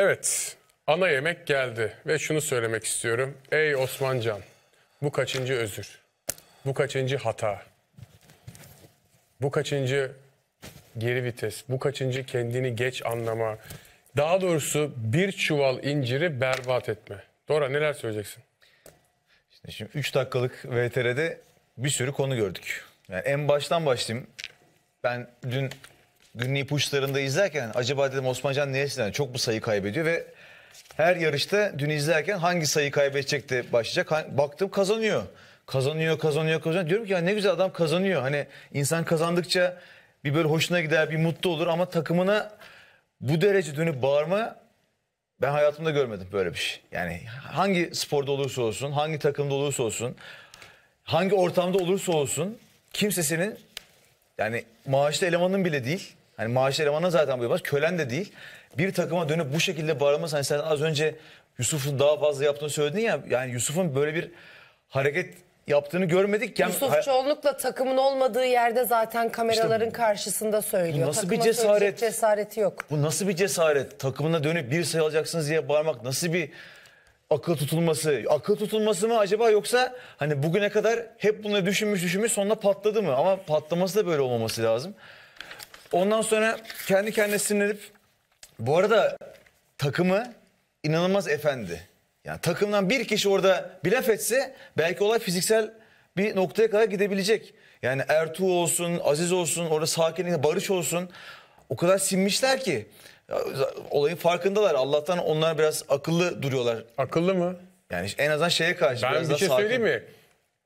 Evet, ana yemek geldi ve şunu söylemek istiyorum. Ey Osmancan, bu kaçıncı özür? Bu kaçıncı hata? Bu kaçıncı geri vites? Bu kaçıncı kendini geç anlama? Daha doğrusu bir çuval inciri berbat etme. Dora neler söyleyeceksin? İşte şimdi 3 dakikalık VTR'de bir sürü konu gördük. Yani en baştan başlayayım. Ben dün günün ipuçlarında izlerken acaba dedim Osmancan neresinden çok bu sayı kaybediyor ve her yarışta dün izlerken hangi sayı kaybedecek de başlayacak. Baktım kazanıyor. Kazanıyor, kazanıyor, kazanıyor. Diyorum ki ya ne güzel adam kazanıyor. Hani insan kazandıkça bir böyle hoşuna gider, bir mutlu olur ama takımına bu derece dönüp bağırma ben hayatımda görmedim böyle bir şey. Yani hangi sporda olursa olsun, hangi takımda olursa olsun, hangi ortamda olursa olsun kimse senin yani maaşlı elemanın bile değil Hani maaş elemanın zaten bu Kölen de değil. Bir takıma dönüp bu şekilde bağırması hani sen az önce Yusuf'un daha fazla yaptığını söyledin ya. Yani Yusuf'un böyle bir hareket yaptığını görmedik. Yani, Yusuf Çoğunlukla takımın olmadığı yerde zaten kameraların İşte karşısında söylüyor. nasıl bir Takıma söyleyecek cesaret? Cesareti yok. Bu nasıl bir cesaret? Takımına dönüp bir sayı alacaksınız diye bağırmak nasıl bir akıl tutulması? Akıl tutulması mı acaba yoksa hani bugüne kadar hep bunu düşünmüş düşünmüş sonra patladı mı? Ama patlaması da böyle olmaması lazım. Ondan sonra kendi kendine sinirlenip bu arada takımı inanılmaz efendi. Yani takımdan bir kişi orada bir laf etse belki olay fiziksel bir noktaya kadar gidebilecek. Yani Ertuğ olsun, Aziz olsun, orada sakinlik, Barış olsun. O kadar sinmişler ki. Olayın farkındalar. Allah'tan onlar biraz akıllı duruyorlar. Akıllı mı? Yani en azından şeye karşı ben biraz bir daha şey sakin. söyleyeyim mi?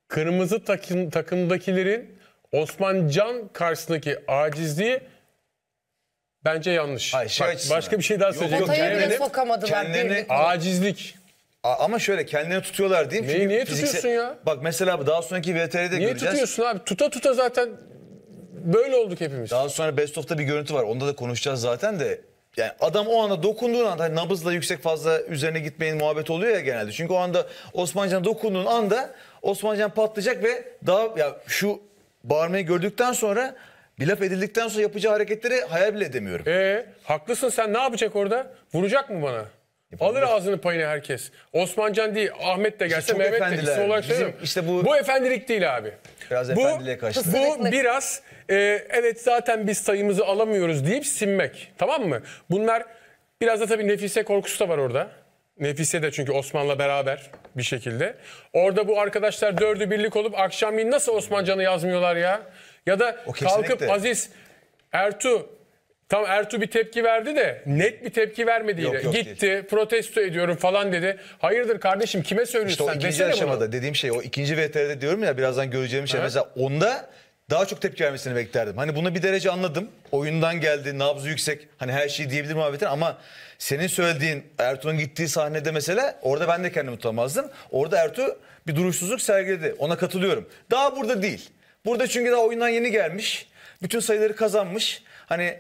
Kırmızı takım, takımdakilerin Osman Can karşısındaki acizliği Bence yanlış. Hayır, şey Bak, başka bir şey daha söyleyeceğim. Yok, Potayı bile kendilerini- sokamadılar. Acizlik. Ama şöyle kendini tutuyorlar değil mi? niye tutuyorsun ya? Bak mesela bu daha sonraki VTR'de Niye göreceğiz. tutuyorsun abi? Tuta tuta zaten böyle olduk hepimiz. Daha sonra Best of'ta bir görüntü var. Onda da konuşacağız zaten de. Yani adam o anda dokunduğun anda hani nabızla yüksek fazla üzerine gitmeyin muhabbet oluyor ya genelde. Çünkü o anda Osmancan dokunduğun anda Osmancan patlayacak ve daha ya şu bağırmayı gördükten sonra bir laf edildikten sonra yapacağı hareketleri hayal bile edemiyorum. Ee, haklısın sen ne yapacak orada? Vuracak mı bana? Alır ağzını payını herkes. Osmancan değil, Ahmet de gelse, Çok Mehmet de. Bizim işte bu- bu efendilik değil abi. Biraz efendiliğe kaçtı. Bu biraz e, evet zaten biz sayımızı alamıyoruz deyip sinmek. Tamam mı? Bunlar biraz da tabii Nefise korkusu da var orada. Nefise de çünkü Osman'la beraber bir şekilde. Orada bu arkadaşlar dördü birlik olup akşamleyin nasıl Osmancan'ı yazmıyorlar ya? Ya da kalkıp Aziz Ertu Tam Ertuğ bir tepki verdi de net bir tepki vermedi Yok, yok, Gitti protesto ediyorum falan dedi. Hayırdır kardeşim kime İşte söylüyorsun o sen? İkinci aşamada bunu. dediğim şey o ikinci VTR'de diyorum ya birazdan göreceğim şey. Evet. Mesela onda daha çok tepki vermesini beklerdim. Hani bunu bir derece anladım. Oyundan geldi, nabzı yüksek. Hani her şeyi diyebilir muhabbetin ama senin söylediğin Ertuğ'un gittiği sahnede mesela orada ben de kendimi tutamazdım. Orada Ertuğ bir duruşsuzluk sergiledi. Ona katılıyorum. Daha burada değil. Burada çünkü daha oyundan yeni gelmiş. Bütün sayıları kazanmış. Hani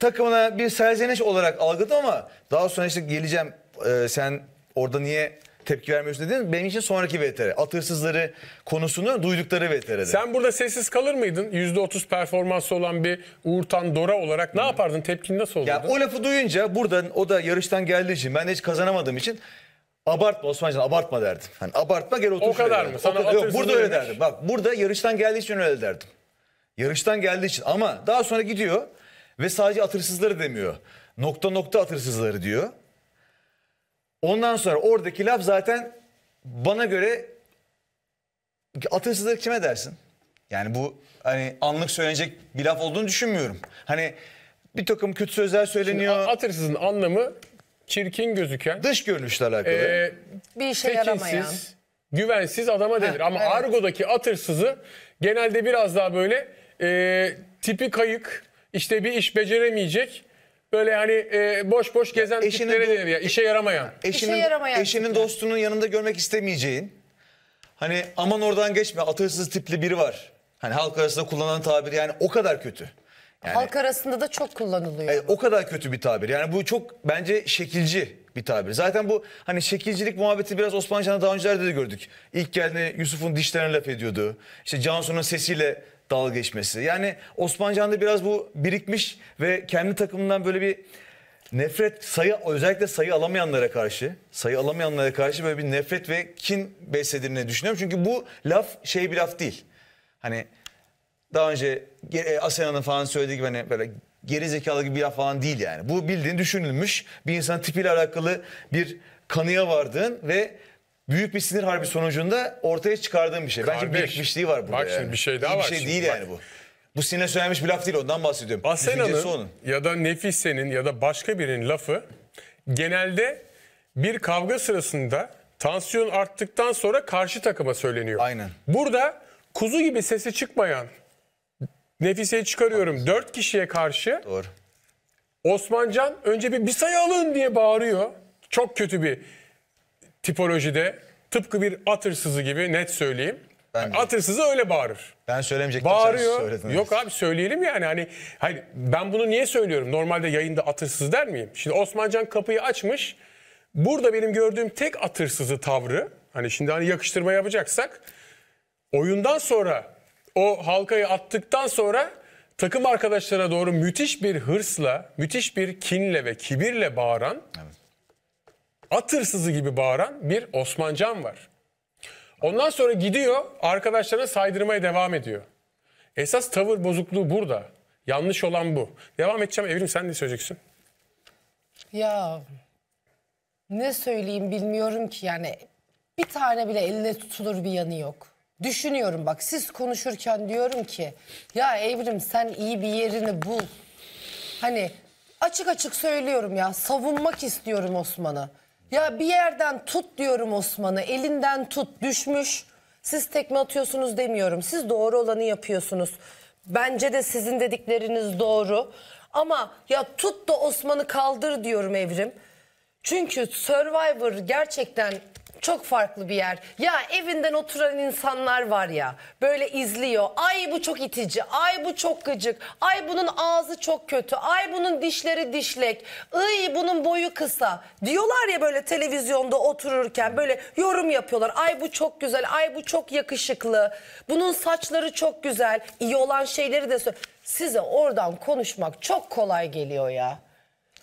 takımına bir serzeniş olarak algıladı ama daha sonra işte geleceğim e, sen orada niye tepki vermiyorsun dedin. Benim için sonraki VTR. Atırsızları konusunu duydukları VTR'de. Sen burada sessiz kalır mıydın? %30 performansı olan bir Uğurtan Dora olarak ne yapardın? Tepkin nasıl olurdu? Ya, o lafı duyunca buradan o da yarıştan geldiği için ben de hiç kazanamadığım için Abartma Osmancan abartma derdim. Hani abartma gel otur. O kadar mı? Sana kadar, yok burada öyle derdim. Bak burada yarıştan geldiği için öyle derdim. Yarıştan geldiği için ama daha sonra gidiyor ve sadece atırsızları demiyor. Nokta nokta atırsızları diyor. Ondan sonra oradaki laf zaten bana göre atırsızları kime dersin? Yani bu hani anlık söylenecek bir laf olduğunu düşünmüyorum. Hani bir takım kötü sözler söyleniyor. Şimdi atırsızın anlamı çirkin gözüken, Dış görünüşle alakalı. e, Bir işe yaramayan. tekinsiz, güvensiz adama denir. Ama evet. argodaki atırsızı genelde biraz daha böyle e, tipi kayık, işte bir iş beceremeyecek, böyle hani e, boş boş gezen eşini tiplere du- denir ya, işe yaramayan. E, eşinin, İşe yaramayan eşinin dostunun yanında görmek istemeyeceğin. Hani aman oradan geçme atırsız tipli biri var. Hani halk arasında kullanılan tabir yani o kadar kötü. Yani, Halk arasında da çok kullanılıyor. E, o kadar kötü bir tabir. Yani bu çok bence şekilci bir tabir. Zaten bu hani şekilcilik muhabbeti biraz Osman Can'da daha öncelerde de gördük. İlk geldiğinde Yusuf'un dişlerine laf ediyordu. İşte Cansu'nun sesiyle dalga geçmesi. Yani Osman Can'da biraz bu birikmiş ve kendi takımından böyle bir nefret sayı özellikle sayı alamayanlara karşı sayı alamayanlara karşı böyle bir nefret ve kin beslediğini düşünüyorum. Çünkü bu laf şey bir laf değil. Hani daha önce e, Asena'nın falan söylediği gibi hani böyle geri zekalı gibi bir laf falan değil yani. Bu bildiğin düşünülmüş bir insan tipiyle alakalı bir kanıya vardığın ve büyük bir sinir harbi sonucunda ortaya çıkardığın bir şey. Kardeş, Bence birikmişliği var burada. Bak yani. şimdi bir şey daha İyi var. Bir şey şimdi. değil bak. yani bu. Bu sinirle söylenmiş bir laf değil ondan bahsediyorum. Asena'nın ya da Nefise'nin ya da başka birinin lafı genelde bir kavga sırasında tansiyon arttıktan sonra karşı takıma söyleniyor. Aynen. Burada kuzu gibi sesi çıkmayan Nefise'yi çıkarıyorum. Dört kişiye karşı Doğru. Osmancan önce bir, bir sayı alın diye bağırıyor. Çok kötü bir tipolojide. Tıpkı bir atırsızı gibi net söyleyeyim. Ben atırsızı öyle bağırır. Ben söylemeyecektim. Bağırıyor. Yok abi söyleyelim yani. Hani, hayır, ben bunu niye söylüyorum? Normalde yayında atırsız der miyim? Şimdi Osmancan kapıyı açmış. Burada benim gördüğüm tek atırsızı hırsızı tavrı. Hani şimdi hani yakıştırma yapacaksak. Oyundan sonra o halkayı attıktan sonra takım arkadaşlarına doğru müthiş bir hırsla, müthiş bir kinle ve kibirle bağıran, evet. at gibi bağıran bir Osmancan var. Ondan sonra gidiyor arkadaşlarına saydırmaya devam ediyor. Esas tavır bozukluğu burada. Yanlış olan bu. Devam edeceğim Evrim sen ne söyleyeceksin? Ya ne söyleyeyim bilmiyorum ki yani bir tane bile eline tutulur bir yanı yok. Düşünüyorum bak siz konuşurken diyorum ki ya Evrim sen iyi bir yerini bul. Hani açık açık söylüyorum ya savunmak istiyorum Osman'ı. Ya bir yerden tut diyorum Osman'ı elinden tut düşmüş. Siz tekme atıyorsunuz demiyorum. Siz doğru olanı yapıyorsunuz. Bence de sizin dedikleriniz doğru. Ama ya tut da Osman'ı kaldır diyorum Evrim. Çünkü Survivor gerçekten çok farklı bir yer. Ya evinden oturan insanlar var ya böyle izliyor. Ay bu çok itici. Ay bu çok gıcık. Ay bunun ağzı çok kötü. Ay bunun dişleri dişlek. Ay bunun boyu kısa. Diyorlar ya böyle televizyonda otururken böyle yorum yapıyorlar. Ay bu çok güzel. Ay bu çok yakışıklı. Bunun saçları çok güzel. İyi olan şeyleri de söylüyor. Size oradan konuşmak çok kolay geliyor ya.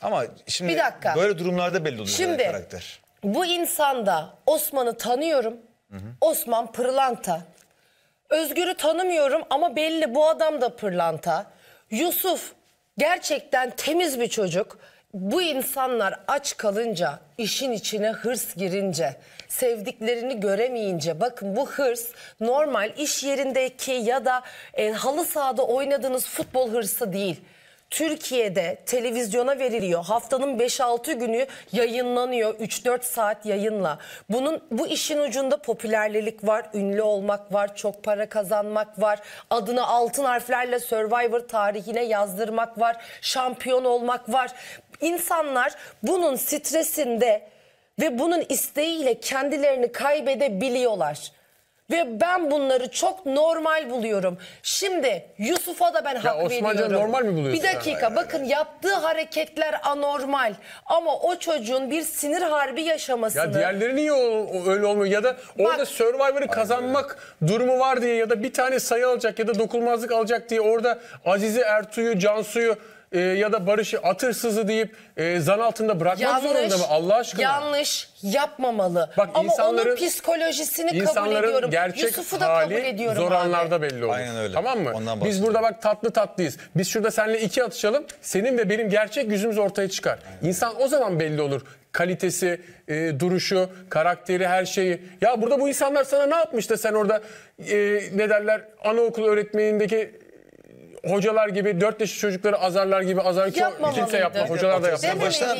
Ama şimdi Bir dakika. böyle durumlarda belli oluyor Şimdi, karakter bu insanda Osman'ı tanıyorum. Hı hı. Osman pırlanta. Özgür'ü tanımıyorum ama belli bu adam da pırlanta. Yusuf gerçekten temiz bir çocuk. Bu insanlar aç kalınca, işin içine hırs girince, sevdiklerini göremeyince bakın bu hırs normal iş yerindeki ya da e, halı sahada oynadığınız futbol hırsı değil. Türkiye'de televizyona veriliyor. Haftanın 5-6 günü yayınlanıyor 3-4 saat yayınla. Bunun bu işin ucunda popülerlik var, ünlü olmak var, çok para kazanmak var. Adını altın harflerle Survivor tarihine yazdırmak var, şampiyon olmak var. İnsanlar bunun stresinde ve bunun isteğiyle kendilerini kaybedebiliyorlar. Ve ben bunları çok normal buluyorum. Şimdi Yusuf'a da ben hak Osmancan veriyorum. normal mi buluyorsun Bir dakika hala bakın yaptığı hareketler anormal. Ama o çocuğun bir sinir harbi yaşamasını... Ya diğerleri niye o- öyle olmuyor ya da orada Bak- Survivor'ı kazanmak durumu var diye ya da bir tane sayı alacak ya da dokunmazlık alacak diye orada Azize Ertuğ'u, Cansu'yu e, ya da Barış'ı atırsızı deyip e, zan altında bırakmak yanlış, zorunda mı Allah aşkına? Yanlış yapmamalı. Bak, Ama insanların, onun psikolojisini insanların kabul ediyorum. Gerçek Yusuf'u da kabul ediyorum. Zor abi. belli olur. Aynen öyle. Tamam mı? Ondan Biz burada bak tatlı tatlıyız. Biz şurada seninle iki atışalım. Senin ve benim gerçek yüzümüz ortaya çıkar. Aynen. İnsan o zaman belli olur kalitesi, e, duruşu, karakteri, her şeyi. Ya burada bu insanlar sana ne yapmış da sen orada e, ne derler anaokul öğretmenindeki hocalar gibi 4 yaşlı çocukları azarlar gibi azar kimse yapma. Hocalar da yapma. Başta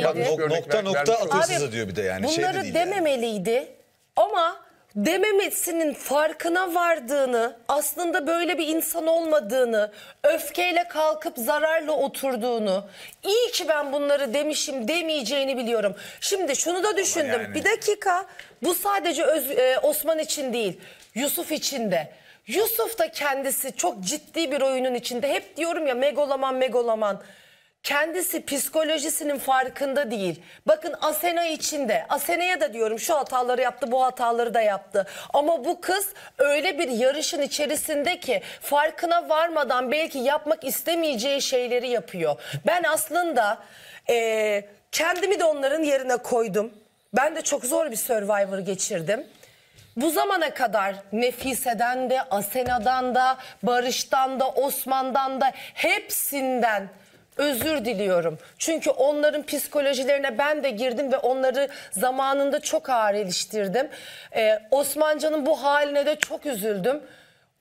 nokta nokta atasızı diyor bir de yani. Şey bunları şey Bunları dememeliydi ama dememesinin farkına vardığını, aslında böyle bir insan olmadığını, öfkeyle kalkıp zararla oturduğunu, iyi ki ben bunları demişim demeyeceğini biliyorum. Şimdi şunu da düşündüm. Yani... Bir dakika. Bu sadece Öz, e, Osman için değil, Yusuf için de. Yusuf da kendisi çok ciddi bir oyunun içinde. Hep diyorum ya megaloman megaloman. Kendisi psikolojisinin farkında değil. Bakın Asena içinde. Asena'ya da diyorum şu hataları yaptı bu hataları da yaptı. Ama bu kız öyle bir yarışın içerisinde ki farkına varmadan belki yapmak istemeyeceği şeyleri yapıyor. Ben aslında e, kendimi de onların yerine koydum. Ben de çok zor bir Survivor geçirdim. Bu zamana kadar Nefise'den de, Asena'dan da, Barış'tan da, Osman'dan da hepsinden özür diliyorum. Çünkü onların psikolojilerine ben de girdim ve onları zamanında çok ağır eleştirdim. Ee, Osmancan'ın bu haline de çok üzüldüm.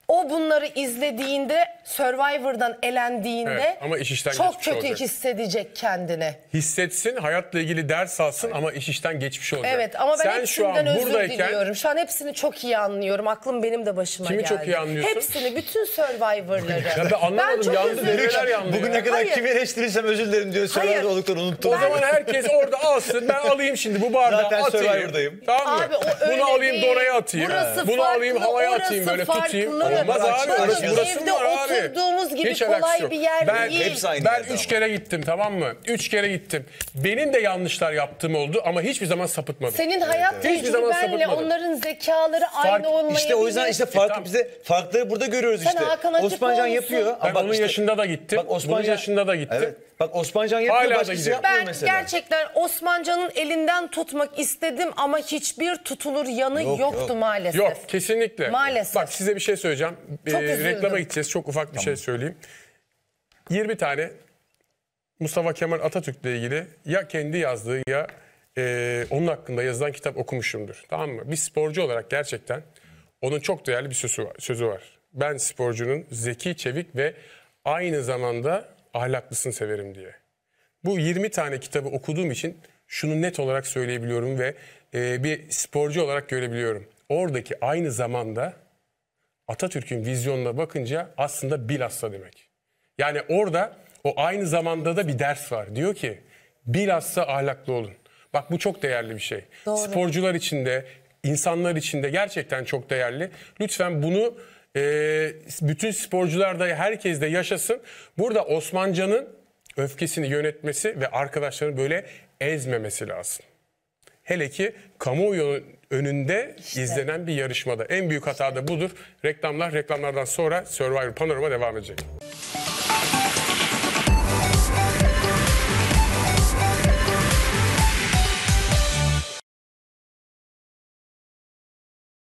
O bunları izlediğinde Survivor'dan elendiğinde evet, ama iş işten çok kötü olacak. hissedecek kendini. Hissetsin, hayatla ilgili ders alsın ama iş işten geçmiş olacak. Evet ama ben Sen hepsinden özür buradayken... diliyorum. Şu an hepsini çok iyi anlıyorum. Aklım benim de başıma Kimi geldi. Kimi çok iyi anlıyorsun? Hepsini, bütün Survivor'ları. ya ben anlamadım, ben çok yandı, nereler yandı. Bugüne ya. kadar Hayır. kimi eleştirirsem özür dilerim diyor. Survivor olduklarını unuttum. O zaman herkes orada alsın, ben alayım şimdi bu bardağı Zaten atayım. Survivor'dayım. Tamam mı? Abi, o öyle Bunu alayım değil. donaya atayım. Burası Bunu farklı, alayım havaya atayım böyle tutayım. Olmaz abi, burası burası var abi kurduğunuz gibi Hiç kolay yok. bir yer ben, değil. Hepsi aynı ben yerde üç kere gittim tamam mı? Üç kere gittim. Benim de yanlışlar yaptığım oldu ama hiçbir zaman sapıtmadım. Senin hayat evet. Hiçbir tecrübenle onların zekaları Fark- aynı olmayabilir. İşte o yüzden işte e, farkı tamam. bize farkları burada görüyoruz Sen işte. Hakan Açıkoğlu'sun. Osmancan yapıyor. Ben ama onun işte- yaşında da gittim. Bak Osmancan- Bunun yaşında da gittim. Evet. Bak Osmancan yapıyor Hala da başkası yapmıyor Ben mesela. gerçekten Osmancan'ın elinden tutmak istedim ama hiçbir tutulur yanı Yok, yoktu yok. maalesef. Yok kesinlikle. Maalesef. Bak size bir şey söyleyeceğim. Çok üzüldüm. Ee, reklama gideceğiz. Çok ufak bir şey söyleyeyim. 20 tane Mustafa Kemal Atatürk'le ilgili ya kendi yazdığı ya e, onun hakkında yazılan kitap okumuşumdur. Tamam mı? Bir sporcu olarak gerçekten onun çok değerli bir sözü var. Sözü var. Ben sporcunun zeki, çevik ve aynı zamanda ahlaklısını severim diye. Bu 20 tane kitabı okuduğum için şunu net olarak söyleyebiliyorum ve e, bir sporcu olarak görebiliyorum. Oradaki aynı zamanda Atatürk'ün vizyonuna bakınca aslında bilhassa demek. Yani orada o aynı zamanda da bir ders var. Diyor ki bilhassa ahlaklı olun. Bak bu çok değerli bir şey. Doğru. Sporcular için de, insanlar için de gerçekten çok değerli. Lütfen bunu e, bütün sporcular da herkes de yaşasın. Burada Osmancan'ın öfkesini yönetmesi ve arkadaşlarını böyle ezmemesi lazım. Hele ki kamuoyunun önünde işte. izlenen bir yarışmada. En büyük hata da budur. Reklamlar, reklamlardan sonra Survivor Panorama devam edecek.